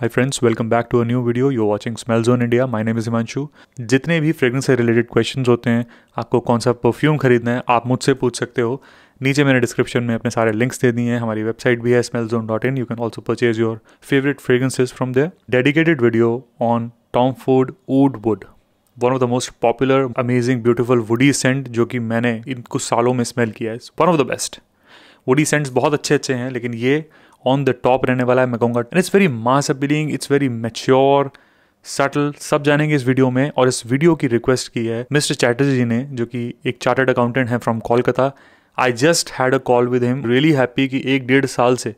Hi friends welcome back to a new video you watching Smell Zone India my name is Himanshu जितने भी fragrance से related questions होते हैं आपको कौन सा परफ्यूम खरीदना है आप मुझसे पूछ सकते हो नीचे मैंने डिस्क्रिप्शन में अपने सारे लिंक्स दे दिए हैं हमारी वेबसाइट भी है Smell Zone dot in you can also purchase your favourite fragrances from there dedicated video on Tom Ford oud wood one of the most popular amazing beautiful woody scent जो कि मैंने इन कुछ सालों में स्मेल किया है one of the best woody scents बहुत अच्छे अच्छे हैं लेकिन ये ऑन द टॉप रहने वाला है मैं कहूँगा it's very mass appealing it's very mature subtle सब जानेंगे इस वीडियो में और इस वीडियो की रिक्वेस्ट की है मिस्टर चैटर्जी ने जो कि एक चार्टर्ड अकाउंटेंट हैं from Kolkata I just had a call with him really happy कि एक डेढ़ साल से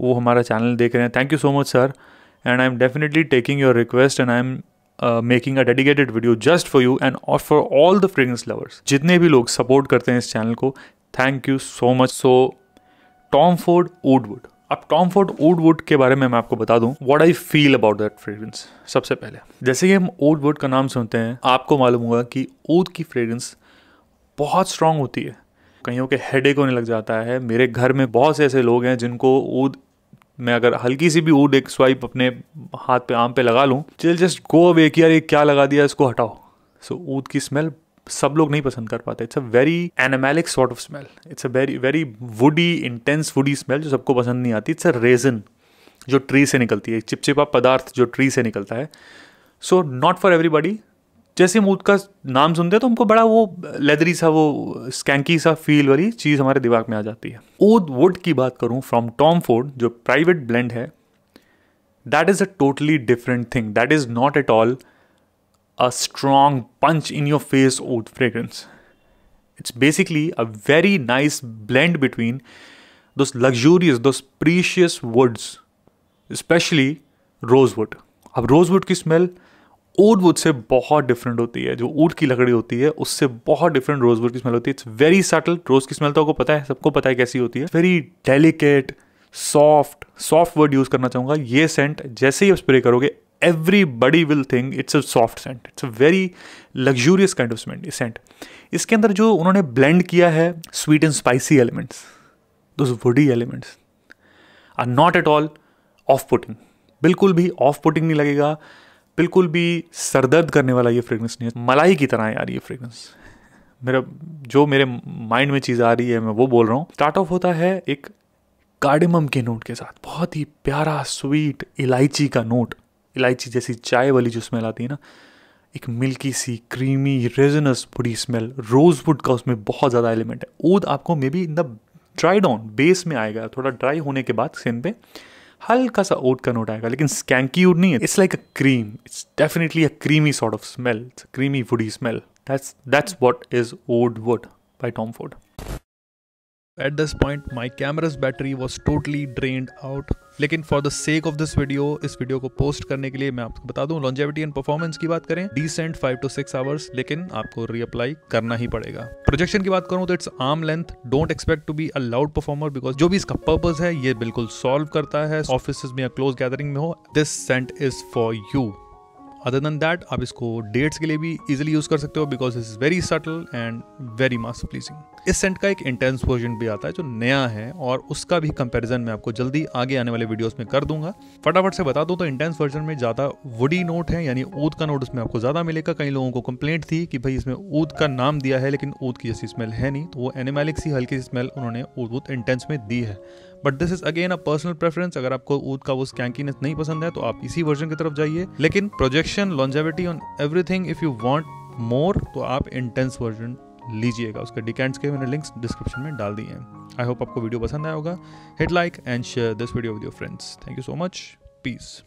वो हमारा चैनल देख रहे हैं thank you so much sir and I am definitely taking your request and I am making a dedicated video just for you and और for all the fragrance lovers जितने भी लोग सपोर्ट करते हैं इस चैनल को thank you so much so Tom Ford oud wood अब comfort odd would के बारे में मैं आपको बता दूं what I feel about that fragrance सबसे पहले जैसे कि हम ओड वुड का नाम सुनते हैं आपको मालूम होगा कि ओद की फ्रेगरेंस बहुत स्ट्रांग होती है कहीं के हेड एक होने लग जाता है मेरे घर में बहुत से ऐसे लोग हैं जिनको ओद मैं अगर हल्की सी भी ओड एक स्वाइप अपने हाथ पे आम पे लगा लूँ चिल जस्ट गो अवे कि यार ये क्या लगा दिया इसको हटाओ सो so, ऊद की स्मेल सब लोग नहीं पसंद कर पाते it's a very animalic sort of smell it's a very very woody intense woody smell जो सबको पसंद नहीं आती इट्स अ रेजन जो ट्री से निकलती है चिपचिपा पदार्थ जो ट्री से निकलता है सो नॉट फॉर एवरीबडी जैसे हम का नाम सुनते हैं तो हमको बड़ा वो लेदरी सा वो स्कैंकी सा फील वाली चीज़ हमारे दिमाग में आ जाती है ओद वुड की बात करूँ फ्रॉम टॉम फोर्ड जो प्राइवेट ब्लेंड है that is a totally different thing that is not at all a strong punch in your face oud fragrance. It's basically a very nice blend between those luxurious, those precious woods, especially rosewood अब rosewood की smell wood से बहुत different होती है जो ऊट की लकड़ी होती है उससे बहुत डिफरेंट रोजवुड की स्मेल होती है इट्स वेरी सटल रोज की स्मेल तो आपको पता है सबको पता है कैसी होती है very delicate soft soft word use करना चाहूँगा ये सेंट जैसे ही आप स्प्रे करोगे everybody will think it's a soft scent it's a very luxurious kind of scent इसके अंदर जो उन्होंने ब्लेंड किया है स्वीट एंड स्पाइसी एलिमेंट्स दो woody elements are not at all off putting बिल्कुल भी ऑफ पुटिंग नहीं लगेगा बिल्कुल भी सरदर्द करने वाला ये फ्रेगरेंस नहीं है मलाई की तरह है यार ये फ्रेगरेंस मेरा जो मेरे माइंड में चीज़ आ रही है मैं वो बोल रहा हूँ स्टार्ट ऑफ होता है एक कार्डिमम के नोट के साथ बहुत ही प्यारा स्वीट इलायची का नोट इलायची जैसी चाय वाली जो स्मेल आती है ना एक मिल्की सी क्रीमी रेजनस बड़ी स्मेल रोजवुड का उसमें बहुत ज़्यादा एलिमेंट है ऊद आपको maybe in the dry down base में आएगा थोड़ा ड्राई होने के बाद स्किन पे हल्का सा ओट का नोट आएगा लेकिन स्कैंकी उड नहीं है it's like a cream it's definitely a creamy sort of smell creamy woody smell that's that's what is oud wood by Tom Ford at this point my camera's battery was totally drained out लेकिन for the sake of this video इस वीडियो को post करने के लिए मैं आपको बता दूं लॉन्जेविटी एंड परफॉर्मेंस की बात करें decent five to six hours लेकिन आपको रीअप्लाई करना ही पड़ेगा प्रोजेक्शन की बात करूं तो it's arm length don't expect to be a loud performer because जो भी इसका पर्पज है ये बिल्कुल सॉल्व करता है ऑफिस में या क्लोज गैदरिंग में हो this scent is for you other than that आप इसको डेट्स के लिए भी इजिली यूज़ कर सकते हो because is very subtle and very mass pleasing इस सेंट का एक इंटेंस वर्जन भी आता है जो नया है और उसका भी कंपेरिजन मैं आपको जल्दी आगे आने वाले वीडियोस में कर दूंगा फटाफट से बता दूं तो इंटेंस वर्जन में ज़्यादा वुडी नोट है यानी ऊद का नोट उसमें आपको ज़्यादा मिलेगा कई लोगों को कंप्लेंट थी कि भाई इसमें ऊद का नाम दिया है लेकिन ऊद की जैसी स्मेल है नहीं तो वो एनिमेलिक सी हल्की स्मेल उन्होंने ऊद इंटेंस में दी है but this is again a personal preference अगर आपको ऊद का वो स्कैंकीनेस नहीं पसंद है तो आप इसी वर्जन की तरफ जाइए लेकिन projection longevity on everything if you want more तो आप इंटेंस वर्जन लीजिएगा उसके डिकेंट्स के मैंने लिंक्स डिस्क्रिप्शन में डाल दिए हैं आई होप आपको वीडियो पसंद आया होगा hit like and share this video with your friends thank you so much piece